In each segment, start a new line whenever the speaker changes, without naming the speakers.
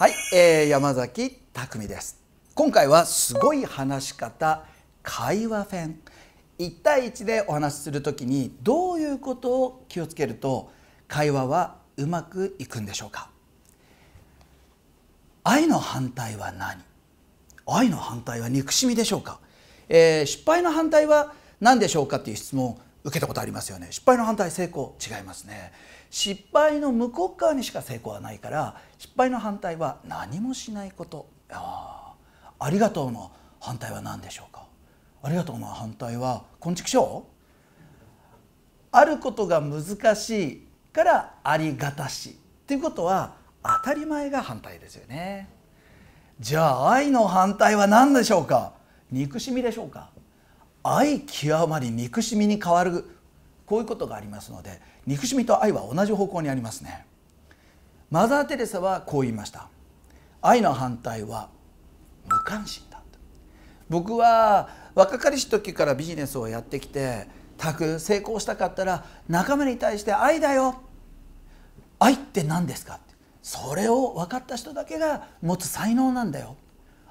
はい、えー、山崎匠です今回はすごい話し方会話編1対1でお話しするときにどういうことを気をつけると会話はうまくいくんでしょうか愛の反対は何愛の反対は憎しみでしょうか、えー、失敗の反対は何でしょうかっていう質問受けたことありますよね失敗の反対成功違いますね失敗の向こう側にしか成功はないから失敗の反対は何もしないことあありがとうの反対は何でしょうかありがとうの反対は昆虫症あることが難しいからありがたしっていうことは当たり前が反対ですよねじゃあ愛の反対は何でしょうか憎しみでしょうか愛極まり憎しみに変わるこういうことがありますので憎しみと愛は同じ方向にありますねマザー・テレサはこう言いました愛の反対は無関心だ僕は若かりし時からビジネスをやってきてたく成功したかったら仲間に対して愛だよ愛って何ですかってそれを分かった人だけが持つ才能なんだよ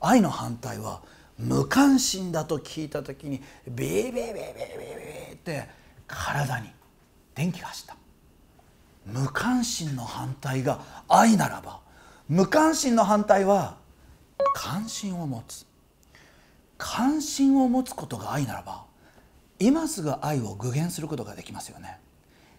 愛の反対は無関心だと聞いた時にビービービービービービーって体に電気が走った無関心の反対が愛ならば無関心の反対は関心を持つ関心を持つことが愛ならば今すぐ愛を具現することができますよね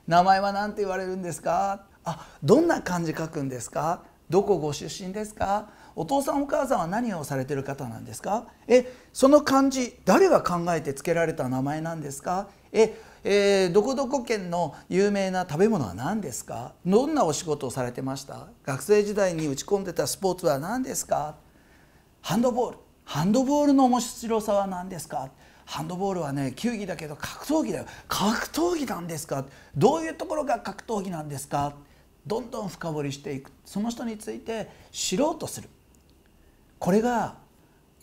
名前は何て言われるんですかあどんな漢字書くんですかどこご出身ですかお父さんお母さんは何をされてる方なんですかえその漢字誰が考えてつけられた名前なんですかええー、どこどこ県の有名な食べ物は何ですかどんなお仕事をされてました学生時代に打ち込んでたスポーツは何ですかハンドボールハンドボールの面白さは何ですかハンドボールはね球技だけど格闘技だよ格闘技なんですかどういうところが格闘技なんですかどんどん深掘りしていくその人について知ろうとするこれが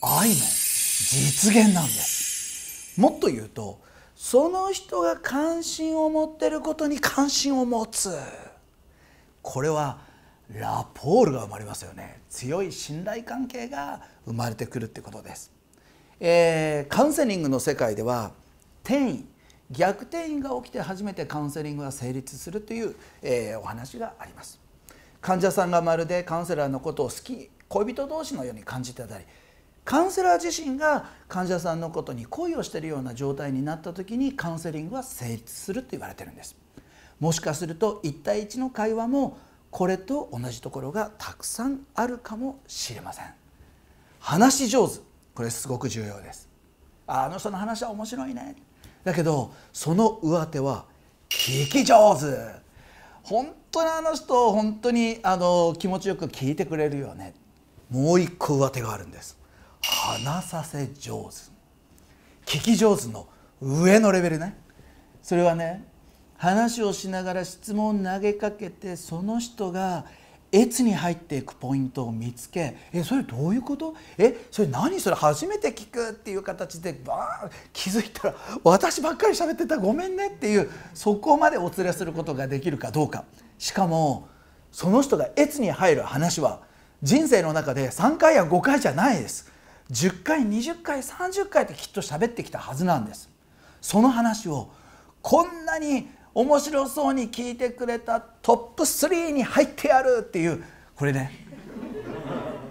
愛の実現なんですもっと言うとその人が関心を持っていることに関心を持つこれはラポールが生まれますよね強い信頼関係が生まれてくるってことです、えー、カウンセリングの世界では転移逆転移が起きて初めてカウンセリングが成立するという、えー、お話があります患者さんがまるでカウンセラーのことを好き恋人同士のように感じてたりカウンセラー自身が患者さんのことに恋をしているような状態になった時にカウンセリングは成立すると言われてるんですもしかすると1対1の会話もこれと同じところがたくさんあるかもしれません話し上手これすごく重要ですあの人の話は面白いねだけどその上手は聞き上手本当にあの人本当にあの気持ちよく聞いてくれるよねもう一個上手があるんです話させ上手聞き上手の上のレベルねそれはね話をしながら質問投げかけてその人が越に入っていくポイントを見つけ「えそれどういうことえそれ何それ初めて聞く」っていう形でバーン気づいたら「私ばっかり喋ってたごめんね」っていうそこまでお連れすることができるかどうかしかもその人が越に入る話は人生の中で3回や5回じゃないです10回20回30回ってきっと喋ってきたはずなんですその話をこんなに面白そうに聞いてくれたトップ3に入ってやるっていうこれね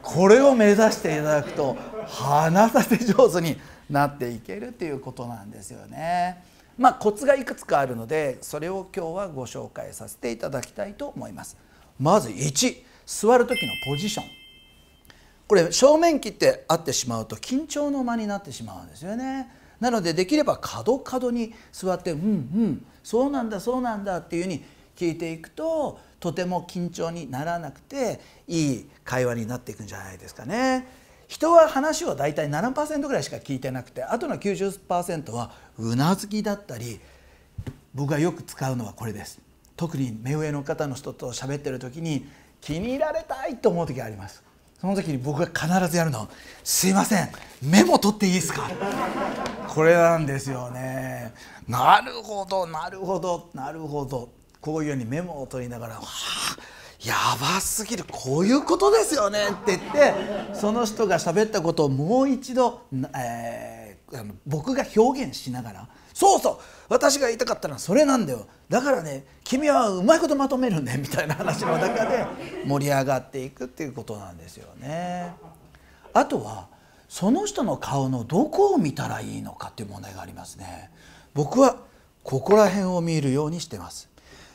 これを目指していただくと話させ上手になっていけるということなんですよね。まあ、コツがいくつかあるのでそれを今日はご紹介させていただきたいと思います。まず1座る時のポジションこれ正面切って合ってしまうと緊張の間になってしまうんですよねなのでできれば角角に座って「うんうんそうなんだそうなんだ」っていうふうに聞いていくととても緊張にならなくていい会話になっていくんじゃないですかね。人は話を大体7%ぐらいしか聞いてなくてあとの90%はうなずきだったり僕がよく使うのはこれです。特に目上の方の人と喋ってる時に気に入られたいと思う時がありますその時に僕が必ずやるの「すいませんメモ取っていいですか?」これなんですよねなるほどなるほどなるほどこういうようにメモを取りながら「はあやばすぎるこういうことですよね」って言ってその人が喋ったことをもう一度、えー、僕が表現しながらそうそう私が言いたかったのはそれなんだよだからね君はうまいことまとめるね みたいな話の中で盛り上がっていくっていうことなんですよね。あとはその人の顔のどこを見たらいいのかっていう問題がありますね。僕はここら辺を見るようにしてます。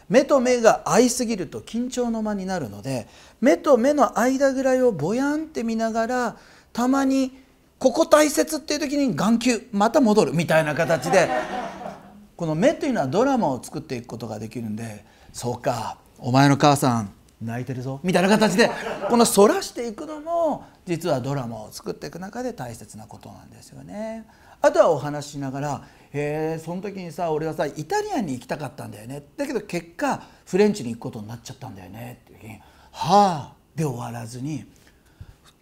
目と目が合いすぎると緊張の間になるので目と目の間ぐらいをぼやんって見ながらたまにここ大切っていう時に眼球また戻るみたいな形でこの目というのはドラマを作っていくことができるんでそうかお前の母さん泣いてるぞみたいな形でこの反らしていくのも実はドラマを作っていく中で大切なことなんですよね。あとはお話しながら「へえその時にさ俺はさイタリアンに行きたかったんだよね」だけど結果フレンチに行くことになっちゃったんだよねっていう時に「はあ」で終わらずに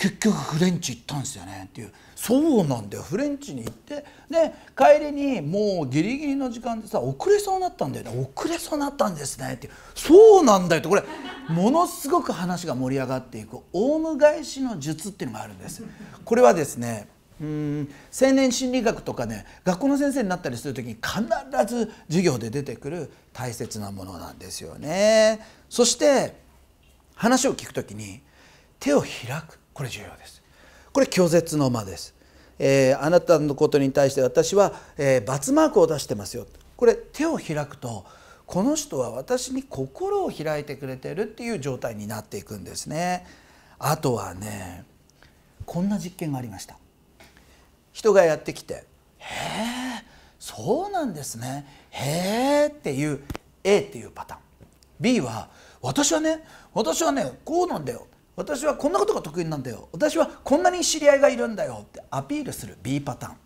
結局フレンチ行ったんですよねっていうそうなんだよフレンチに行ってで帰りにもうギリギリの時間でさ遅れそうになったんだよね遅れそうになったんですねってそうなんだよっこれものすごく話が盛り上がっていくオウム返しの術っていうのがあるんですこれはですねうん青年心理学とかね学校の先生になったりする時に必ず授業で出てくる大切なものなんですよねそして話を聞く時に手を開くこれ重要ですこれ拒絶の間です、えー、あなたのことに対して私は、えー、罰マークを出してますよこれ手を開くとこの人は私に心を開いてくれてるっていう状態になっていくんですねあとはねこんな実験がありました人がやってきて「へえそうなんですねへえ」っていう A っていうパターン B は「私はね私はねこうなんだよ私はこんなことが得意なんだよ私はこんなに知り合いがいるんだよってアピールする B パターン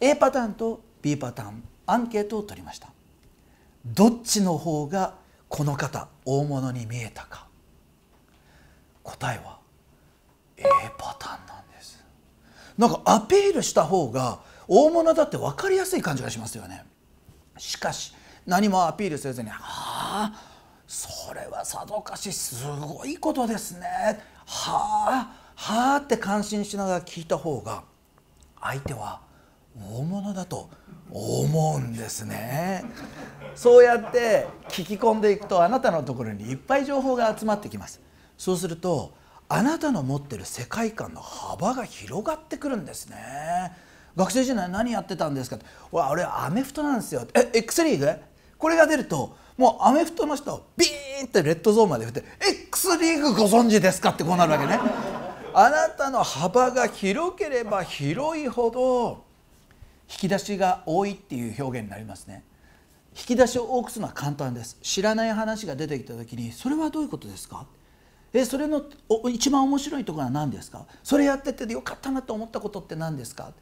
A パターンと B パターンアンケートを取りましたどっちの方がこの方大物に見えたか答えは A パターンなんですなんかアピールした方が大物だって分かりやすい感じがしますよねしかし何もアピールせずに「はあそれはさぞかしすごいことですねはあはあって感心しながら聞いた方が相手は大物だと思うんですねそうやって聞き込んでいくとあなたのところにいっぱい情報が集まってきますそうするとあなたの持ってる世界観の幅が広がってくるんですね学生時代何やってたんですかって俺アメフトなんですよえ X リーグこれが出るともうアメフトの人をビーンってレッドゾーンまで振って「X リーグご存知ですか?」ってこうなるわけね。あなたの幅が広ければ広いほど引き出しが多いっていう表現になりますね。引き出しを多くするのは簡単です。知らない話が出てきた時に「それはどういうことですか?」えそれの一番面白いところは何ですかそれやっててよかったなと思ったことって何ですか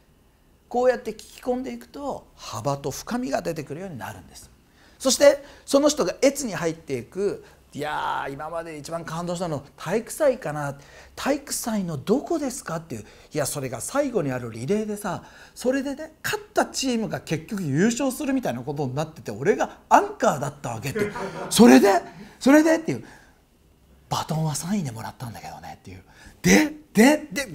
こうやって聞き込んでいくと幅と深みが出てくるようになるんですそしてその人が越に入っていくいやー今まで一番感動したの体育祭かな体育祭のどこですかっていういやそれが最後にあるリレーでさそれでね勝ったチームが結局優勝するみたいなことになってて俺がアンカーだったわけってそれでそれでっていうバトンは3位でもらったんだけどねっていうでででぐっ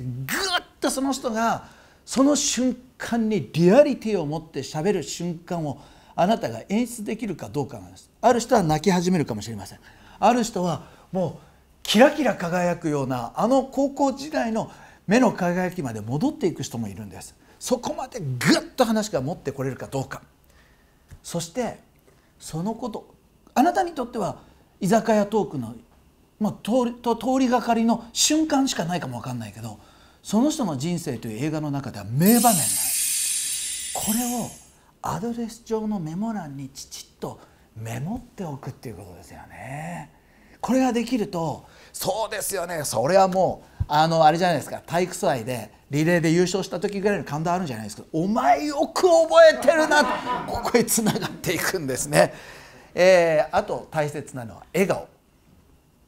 とその人がその瞬間にリアリティを持ってしゃべる瞬間をあなたが演出できるかどうかなんですある人は泣き始めるかもしれませんある人はもうキラキラ輝くようなあの高校時代の目の輝きまで戻っていく人もいるんですそこまでぐっと話が持ってこれるかどうかそしてそのことあなたにとっては居酒屋トークの、まあ、通り通りがかりの瞬間しかないかも分かんないけどその人の人生という映画の中では名場面なんですこれをアドレス上のメモ欄にちちっとメモっておくっていうことですよね。これができるとそうですよねそれはもうあのあれじゃないですか体育祭でリレーで優勝した時ぐらいの感動あるんじゃないですかお前よく覚えてるなここへつながっていくんですね。えー、あと大切なのは笑顔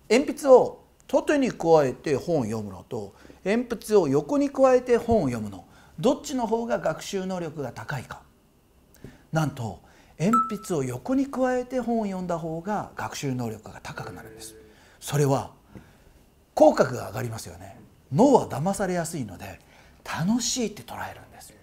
鉛筆を縦に加えて本を読むのと鉛筆を横に加えて本を読むのどっちの方が学習能力が高いかなんと鉛筆を横に加えて本を読んだ方が学習能力が高くなるんですそれは口角が上がりますよね脳は騙されやすいので楽しいって捉えるんです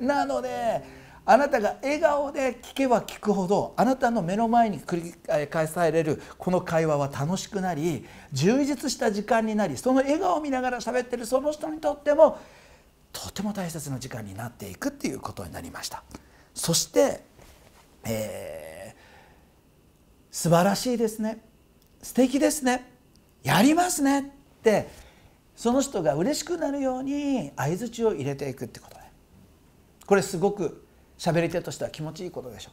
なのであなたが笑顔で聞けば聞くほどあなたの目の前に繰り返されるこの会話は楽しくなり充実した時間になりその笑顔を見ながら喋ってるその人にとってもとても大切な時間になっていくっていうことになりました。そして、えー、素晴らしいですね素敵ですねやりますねってその人が嬉しくなるように相づちを入れていくってことねこれすごく喋り手としては気持ちいいことでしょ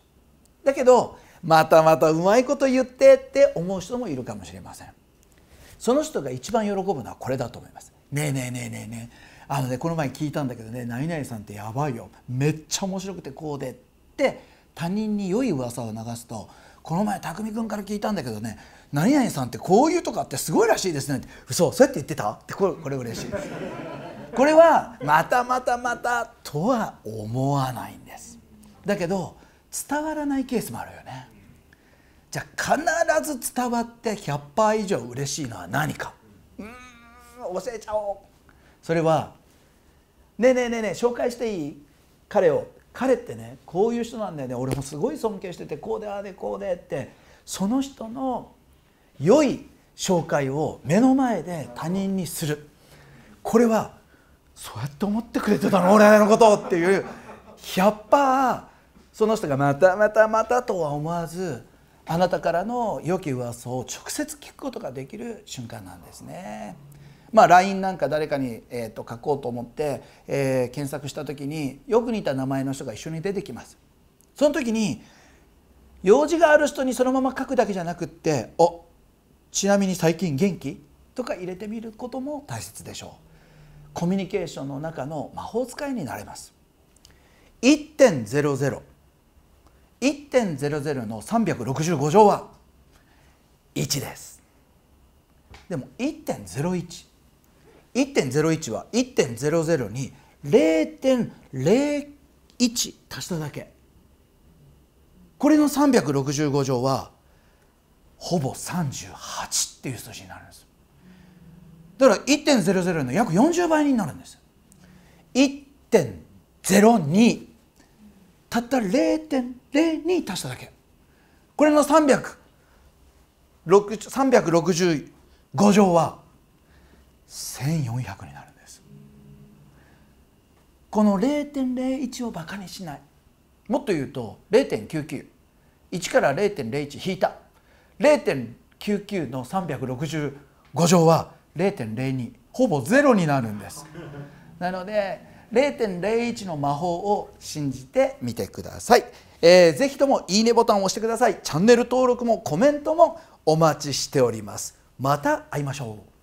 うだけどまたまたうまいこと言ってって思う人もいるかもしれませんその人が一番喜ぶのはこれだと思いますねえねえねえねえねえあのねこの前聞いたんだけどね「何々さんってやばいよめっちゃ面白くてこうで」って他人に良い噂を流すと「この前匠君から聞いたんだけどね何々さんってこういうとかってすごいらしいですね」って「嘘そうやって言ってた?」ってこれこれ嬉しいです。これはまたまたまたとは思わないんです。だけど伝わらないケースもあるよね。じゃあ必ず伝わって100%以上嬉しいのは何か。うーん教えちゃおう。それはねえねえねえねえ紹介していい彼を彼ってねこういう人なんだよね俺もすごい尊敬しててこうでああでこうでってその人の良い紹介を目の前で他人にするこれはそうやって思ってくれてたの俺のことっていう100%その人がまたまたまたとは思わずあなたからの良き噂を直接聞くことができる瞬間なんですね。まあ、LINE なんか誰かに、えー、と書こうと思って、えー、検索した時によく似た名前の人が一緒に出てきます。その時に用事がある人にそのまま書くだけじゃなくって「おちなみに最近元気?」とか入れてみることも大切でしょう。コミュニケーションの中の魔法使いになれます。1.00 1.00の365乗は1ですでも1.01 1.01は1.00に0.01足しただけこれの365乗はほぼ38っていう数字になるんですだから1.00の約40倍になるんです1.02たった0.02足しただけこれの365乗は1400になるんですこの0.01をバカにしないもっと言うと0.991から0.01引いた0.99の365乗は0.02ほぼゼロになるんですなので0.01の魔法を信じてみてください、えー、ぜひともいいねボタンを押してくださいチャンネル登録もコメントもお待ちしておりますまた会いましょう